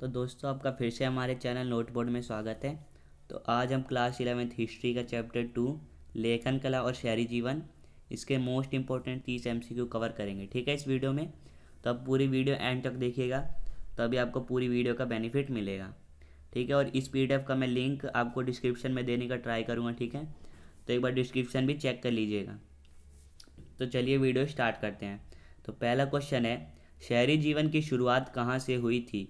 तो दोस्तों आपका फिर से हमारे चैनल नोटबोर्ड में स्वागत है तो आज हम क्लास इलेवेंथ हिस्ट्री का चैप्टर टू लेखन कला और शहरी जीवन इसके मोस्ट इंपॉर्टेंट तीस एम कवर करेंगे ठीक है इस वीडियो में तो आप पूरी वीडियो एंड तक देखिएगा तभी अभी आपको पूरी वीडियो का बेनिफिट मिलेगा ठीक है और इस पी का मैं लिंक आपको डिस्क्रिप्शन में देने का ट्राई करूँगा ठीक है तो एक बार डिस्क्रिप्शन भी चेक कर लीजिएगा तो चलिए वीडियो स्टार्ट करते हैं तो पहला क्वेश्चन है शहरी जीवन की शुरुआत कहाँ से हुई थी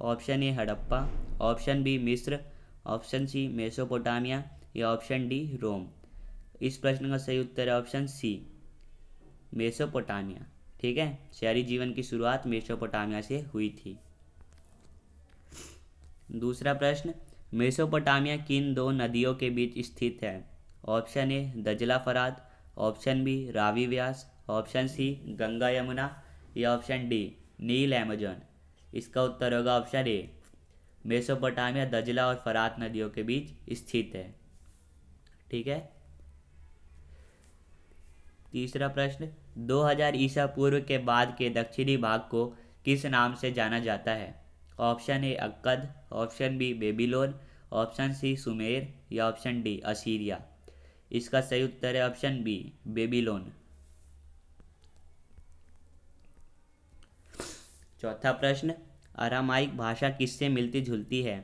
option A Harappa option B मिस्र ऑप्शन सी मेसोपोटामिया या ऑप्शन डी रोम इस प्रश्न का सही उत्तर है ऑप्शन सी मेसोपोटामिया ठीक है शहरी जीवन की शुरुआत मेसोपोटामिया से हुई थी दूसरा प्रश्न मेसोपोटामिया किन दो नदियों के बीच स्थित है ऑप्शन ए दजला फराद option B Ravi Beas option C Ganga Yamuna या ऑप्शन डी नील एमेजॉन इसका उत्तर होगा ऑप्शन ए मेसोपोटामिया दजला और फरात नदियों के बीच स्थित है ठीक है तीसरा प्रश्न 2000 ईसा पूर्व के बाद के दक्षिणी भाग को किस नाम से जाना जाता है option A Akkad option B Babylon option C Sumer या ऑप्शन डी असीरिया इसका सही उत्तर है ऑप्शन बी बेबीलोन चौथा प्रश्न अरामाइक भाषा किससे मिलती जुलती है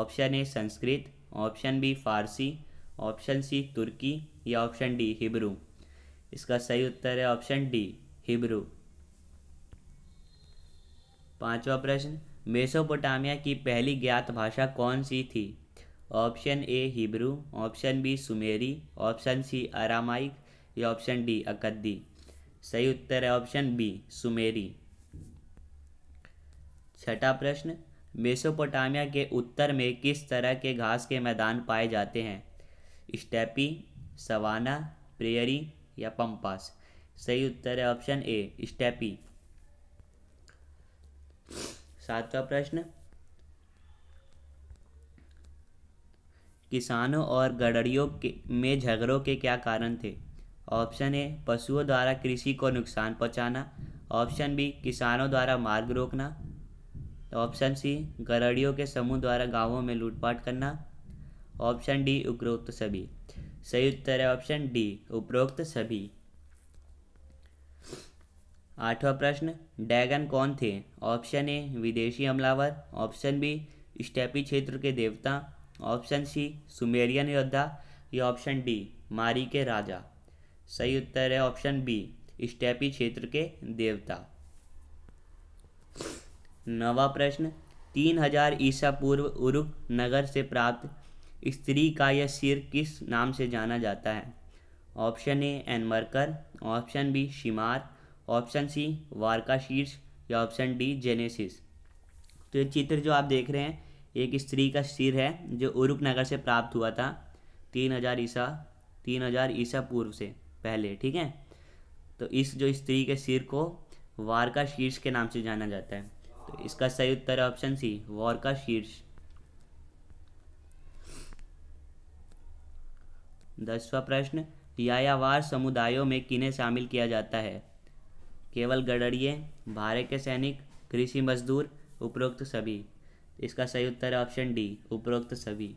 option A Sanskrit option B फारसी ऑप्शन सी तुर्की या ऑप्शन डी हिब्रू इसका सही उत्तर है ऑप्शन डी हिब्रू पांचवा प्रश्न मेसोपोटामिया की पहली ज्ञात भाषा कौन सी थी option A Hebrew option B सुमेरी ऑप्शन सी अरामाइक या ऑप्शन डी अकद्दी सही उत्तर है ऑप्शन बी सुमेरी छठा प्रश्न मेसोपोटामिया के उत्तर में किस तरह के घास के मैदान पाए जाते हैं स्टेपी सवाना प्रेयरी या पंपास सही उत्तर है ऑप्शन ए स्टेपी सातवां प्रश्न किसानों और गड़ड़ियों के में झगड़ों के क्या कारण थे ऑप्शन ए पशुओं द्वारा कृषि को नुकसान पहुंचाना ऑप्शन बी किसानों द्वारा मार्ग रोकना ऑप्शन सी गरड़ियों के समूह द्वारा गांवों में लूटपाट करना ऑप्शन डी उपरोक्त सभी सही उत्तर है ऑप्शन डी उपरोक्त सभी आठवां प्रश्न डैगन कौन थे ऑप्शन ए विदेशी हमलावर ऑप्शन बी स्टेपी क्षेत्र के देवता ऑप्शन सी सुमेरियन योद्धा या ऑप्शन डी मारी के राजा सही उत्तर है ऑप्शन बी स्टेपी क्षेत्र के देवता नवा प्रश्न तीन हजार ईसा पूर्व उरुक नगर से प्राप्त स्त्री का यह सिर किस नाम से जाना जाता है ऑप्शन ए एनमरकर ऑप्शन बी शिमार ऑप्शन सी वारका शीर्ष या ऑप्शन डी जेनेसिस तो ये चित्र जो आप देख रहे हैं एक स्त्री का सिर है जो उरुक नगर से प्राप्त हुआ था तीन हजार ईसा तीन हजार ईसा पूर्व से पहले ठीक है तो इस जो स्त्री के सिर को वारका शीर्ष के नाम से जाना जाता है तो इसका सही उत्तर ऑप्शन सी वॉर का शीर्ष दसवा प्रश्न यायावार समुदायों में किन्हें शामिल किया जाता है केवल गडरिये भारे के सैनिक कृषि मजदूर उपरोक्त सभी इसका सही उत्तर है ऑप्शन डी उपरोक्त सभी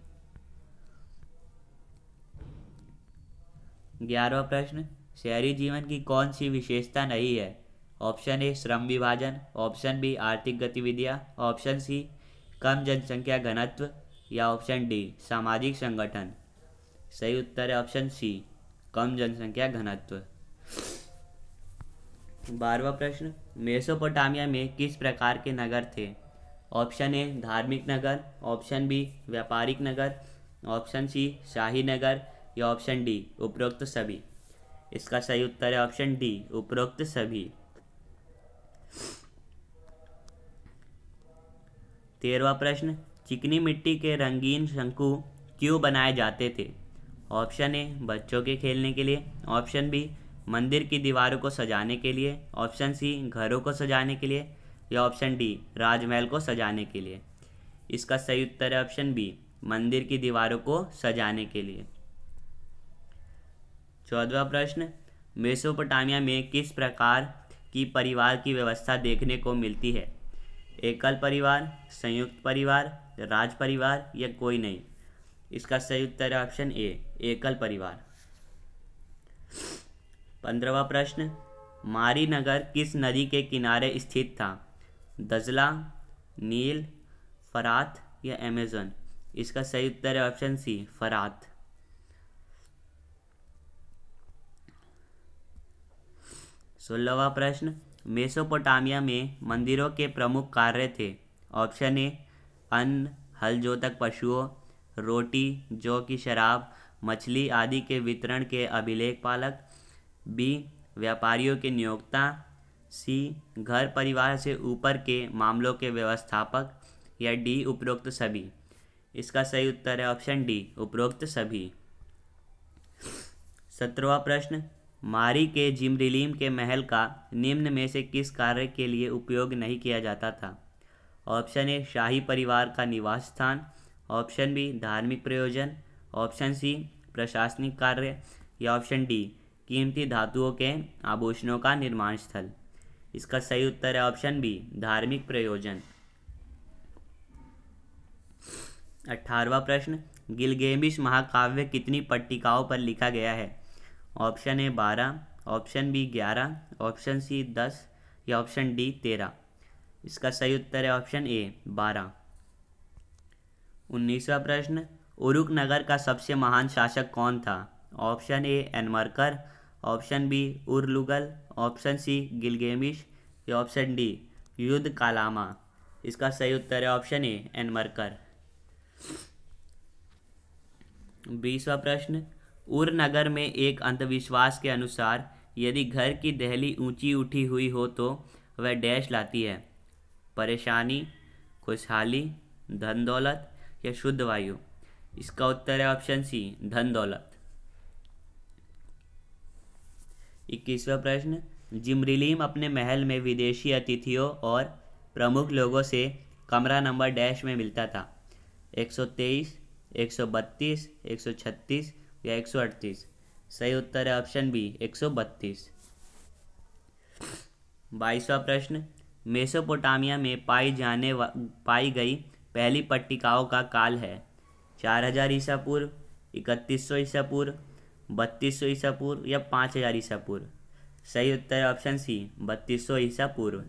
ग्यारहवा प्रश्न शहरी जीवन की कौन सी विशेषता नहीं है ऑप्शन ए श्रम विभाजन ऑप्शन बी आर्थिक गतिविधियाँ ऑप्शन सी कम जनसंख्या घनत्व या ऑप्शन डी सामाजिक संगठन सही उत्तर है ऑप्शन सी कम जनसंख्या घनत्व बारवा प्रश्न मेसोपोटामिया में किस प्रकार के नगर थे ऑप्शन ए धार्मिक नगर ऑप्शन बी व्यापारिक नगर ऑप्शन सी शाही नगर या ऑप्शन डी उपरोक्त सभी इसका सही उत्तर है ऑप्शन डी उपरोक्त सभी तेरवा प्रश्न चिकनी मिट्टी के रंगीन शंकु क्यों बनाए जाते थे ऑप्शन ए बच्चों के खेलने के लिए ऑप्शन बी मंदिर की दीवारों को सजाने के लिए ऑप्शन सी घरों को सजाने के लिए या ऑप्शन डी राजमहल को सजाने के लिए इसका सही उत्तर है ऑप्शन बी मंदिर की दीवारों को सजाने के लिए चौदवा प्रश्न मेसोपोटामिया में किस प्रकार की परिवार की व्यवस्था देखने को मिलती है एकल परिवार संयुक्त परिवार राज परिवार या कोई नहीं इसका सही उत्तर ऑप्शन ए एकल परिवार पंद्रहवा प्रश्न मारी नगर किस नदी के किनारे स्थित था दजला नील फरात या अमेजन इसका सही उत्तर ऑप्शन सी फरात सोलहवा प्रश्न मेसोपोटामिया में मंदिरों के प्रमुख कार्य थे ऑप्शन ए अन्न हल जोतक पशुओं रोटी जौ की शराब मछली आदि के वितरण के अभिलेख पालक बी व्यापारियों के नियोक्ता सी घर परिवार से ऊपर के मामलों के व्यवस्थापक या डी उपरोक्त सभी इसका सही उत्तर है ऑप्शन डी उपरोक्त सभी सत्रवा प्रश्न मारी के जिमरिलीम के महल का निम्न में से किस कार्य के लिए उपयोग नहीं किया जाता था ऑप्शन ए शाही परिवार का निवास स्थान ऑप्शन बी धार्मिक प्रयोजन ऑप्शन सी प्रशासनिक कार्य या ऑप्शन डी कीमती धातुओं के आभूषणों का निर्माण स्थल इसका सही उत्तर है ऑप्शन बी धार्मिक प्रयोजन अठारवा प्रश्न गिलगेमिश महाकाव्य कितनी पट्टिकाओं पर लिखा गया है ऑप्शन ए बारह ऑप्शन बी ग्यारह ऑप्शन सी दस या ऑप्शन डी तेरह इसका सही उत्तर है ऑप्शन ए बारह उन्नीसवा प्रश्न उरुक नगर का सबसे महान शासक कौन था option A एनमरकर option B Urlugal option C Gilgamesh या ऑप्शन डी युद्ध कालामा इसका सही उत्तर है ऑप्शन ए एनमरकर बीसवा प्रश्न नगर में एक अंधविश्वास के अनुसार यदि घर की दहली ऊंची उठी हुई हो तो वह डैश लाती है परेशानी खुशहाली धन दौलत या शुद्ध वायु इसका उत्तर है ऑप्शन सी धन दौलत इक्कीसवा प्रश्न जिमरिलीम अपने महल में विदेशी अतिथियों और प्रमुख लोगों से कमरा नंबर डैश में मिलता था 123, 132, 136 या एक सही उत्तर है ऑप्शन बी एक सौ बत्तीस प्रश्न मेसोपोटामिया में पाई जाने पाई गई पहली पट्टिकाओं का काल है चार हजार ईसा पूर्व इकतीस सौ ईसा पूर्व बत्तीस सौ ईसा पूर्व या पाँच हजार ईसा पूर्व सही उत्तर है ऑप्शन सी बत्तीस सौ ईसा पूर्व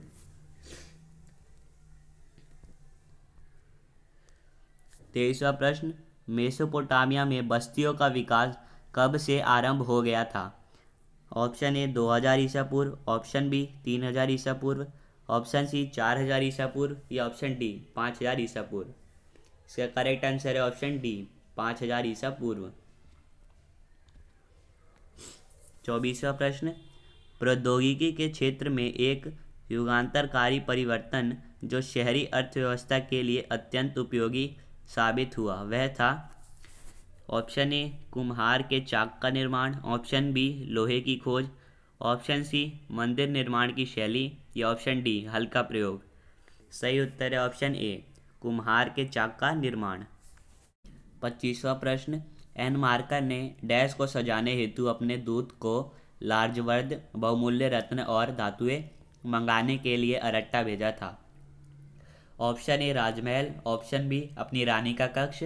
तेईसवा प्रश्न मेसोपोटामिया में बस्तियों का विकास कब से आरंभ हो गया था ऑप्शन ए 2000 ईसा पूर्व ऑप्शन बी 3000 ईसा पूर्व ऑप्शन सी 4000 ईसा पूर्व या ऑप्शन डी 5000 ईसा पूर्व इसका करेक्ट आंसर है ऑप्शन डी 5000 ईसा पूर्व चौबीसवा प्रश्न प्रौद्योगिकी के क्षेत्र में एक युगांतरकारी परिवर्तन जो शहरी अर्थव्यवस्था के लिए अत्यंत उपयोगी साबित हुआ वह था ऑप्शन ए कुम्हार के चाक का निर्माण ऑप्शन बी लोहे की खोज ऑप्शन सी मंदिर निर्माण की शैली या ऑप्शन डी हल्का प्रयोग सही उत्तर है ऑप्शन ए कुम्हार के चाक का निर्माण पच्चीसवा प्रश्न एन मार्कर ने डैश को सजाने हेतु अपने दूत को लार्जवर्द बहुमूल्य रत्न और धातुएं मंगाने के लिए अरट्टा भेजा था ऑप्शन ए राजमहल ऑप्शन बी अपनी रानी का कक्ष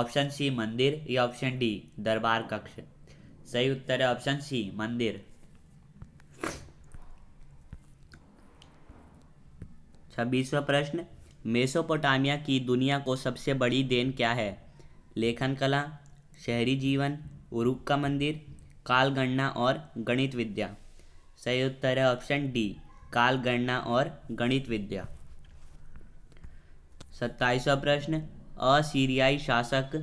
ऑप्शन सी मंदिर या ऑप्शन डी दरबार कक्ष सही उत्तर है ऑप्शन सी मंदिर छब्बीसवा प्रश्न मेसोपोटामिया की दुनिया को सबसे बड़ी देन क्या है लेखन कला शहरी जीवन उरुक का मंदिर कालगणना और गणित विद्या सही उत्तर है ऑप्शन डी कालगणना और गणित विद्या सत्ताईसवा प्रश्न असीरियाई शासक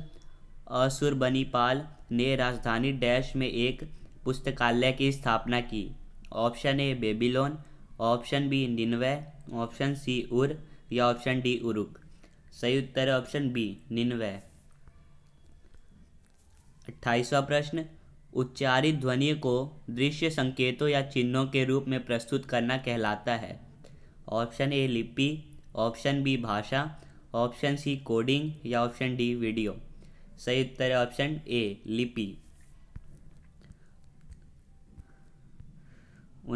असुरबनीपाल ने राजधानी डैश में एक पुस्तकालय की स्थापना की option A Babylon option B Nineveh option C Ur या ऑप्शन डी उरुक सही उत्तर ऑप्शन बी निन्वे अट्ठाईसवा प्रश्न उच्चारित ध्वनि को दृश्य संकेतों या चिन्हों के रूप में प्रस्तुत करना कहलाता है ऑप्शन ए लिपि ऑप्शन बी भाषा ऑप्शन सी कोडिंग या ऑप्शन डी वीडियो सही उत्तर है ऑप्शन ए लिपि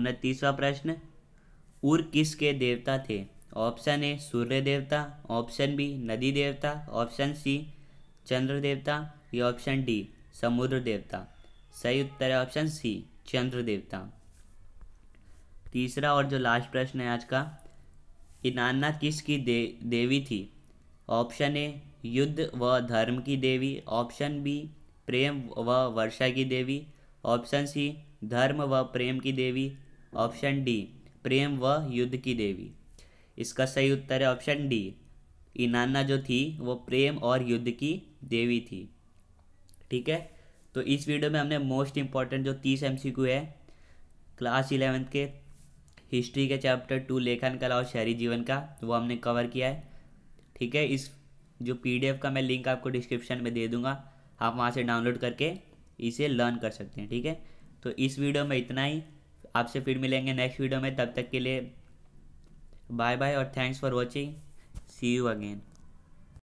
उनतीसवा प्रश्न उर किस के देवता थे ऑप्शन ए सूर्य देवता ऑप्शन बी नदी देवता ऑप्शन सी चंद्र देवता या ऑप्शन डी समुद्र देवता सही उत्तर है ऑप्शन सी चंद्र देवता तीसरा और जो लास्ट प्रश्न है आज का इनान्ना किसकी दे, देवी थी ऑप्शन ए युद्ध व धर्म की देवी ऑप्शन बी प्रेम व वर्षा की देवी ऑप्शन सी धर्म व प्रेम की देवी ऑप्शन डी प्रेम व युद्ध की देवी इसका सही उत्तर है ऑप्शन डी इनाना जो थी वो प्रेम और युद्ध की देवी थी ठीक है तो इस वीडियो में हमने मोस्ट इम्पॉर्टेंट जो तीस एम है क्लास इलेवेंथ के हिस्ट्री के चैप्टर टू लेखन कला और शहरी जीवन का वो हमने कवर किया है ठीक है इस जो पीडीएफ का मैं लिंक आपको डिस्क्रिप्शन में दे दूंगा आप वहाँ से डाउनलोड करके इसे लर्न कर सकते हैं ठीक है तो इस वीडियो में इतना ही आपसे फिर मिलेंगे नेक्स्ट वीडियो में तब तक के लिए बाय बाय और thanks for watching see you again